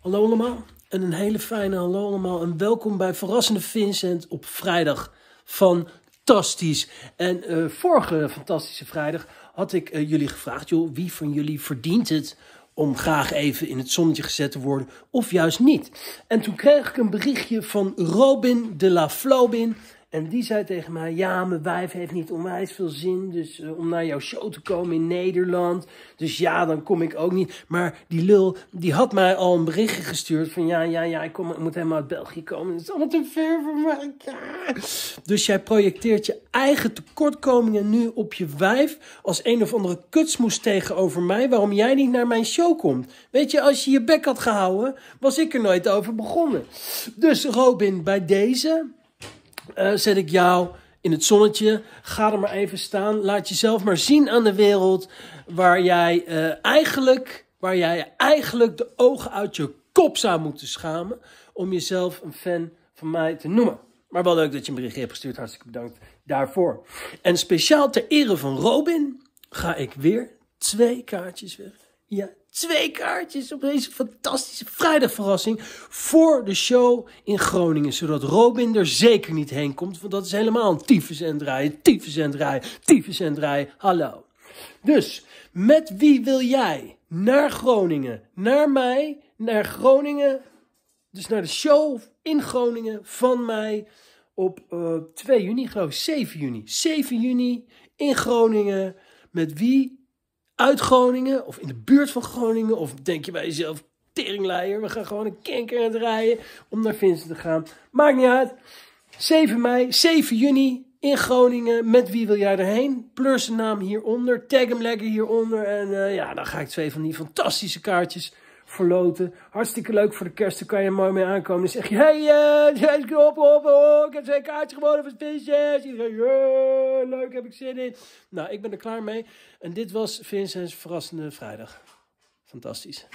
Hallo allemaal en een hele fijne hallo allemaal en welkom bij Verrassende Vincent op vrijdag. Fantastisch. En eh, vorige fantastische vrijdag had ik eh, jullie gevraagd, joh, wie van jullie verdient het om graag even in het zonnetje gezet te worden of juist niet. En toen kreeg ik een berichtje van Robin de la Flobin en die zei tegen mij: Ja, mijn wijf heeft niet onwijs veel zin dus, eh, om naar jouw show te komen in Nederland. Dus ja, dan kom ik ook niet. Maar die lul, die had mij al een berichtje gestuurd: van ja, ja, ja, ik, kom, ik moet helemaal uit België komen. Dat is allemaal te ver voor mij. Dus jij projecteert je eigen tekortkomingen nu op je wijf als een of andere kutsmoes tegenover mij waarom jij niet naar mijn show komt. Weet je, als je je bek had gehouden, was ik er nooit over begonnen. Dus Robin, bij deze eh, zet ik jou in het zonnetje. Ga er maar even staan. Laat jezelf maar zien aan de wereld waar jij, eh, eigenlijk, waar jij eigenlijk de ogen uit je kop zou moeten schamen om jezelf een fan van mij te noemen. Maar wel leuk dat je een berichtje hebt gestuurd. Hartstikke bedankt daarvoor. En speciaal ter ere van Robin ga ik weer twee kaartjes weg. Ja, twee kaartjes op deze fantastische vrijdagverrassing voor de show in Groningen. Zodat Robin er zeker niet heen komt, want dat is helemaal een tyfus en draaien, tyfus en draaien, tyfus en draaien. Hallo. Dus, met wie wil jij naar Groningen? Naar mij, naar Groningen. Dus naar de show in Groningen van mij op uh, eh, 2 juni, geloof ik, 7 juni. 7 juni in Groningen. Met wie uit Groningen of in de buurt van Groningen? Of denk je bij jezelf, teringleier, we gaan gewoon een kanker aan het rijden om naar Vincent te gaan. Maakt niet uit. 7 mei, 7 juni in Groningen. Met wie wil jij erheen? Plus naam hieronder. Tag hem lekker hieronder. En eh, ja, dan ga ik twee van die fantastische kaartjes verloten. Hartstikke leuk voor de kerst, daar kan je er mooi mee aankomen. Dan zeg je, hey, uh, op, op, op, ik heb twee kaartjes gewonnen voor Vincent. Je zegt, yeah, leuk, heb ik zin in. Nou, ik ben er klaar mee. En dit was Vincent's verrassende vrijdag. Fantastisch.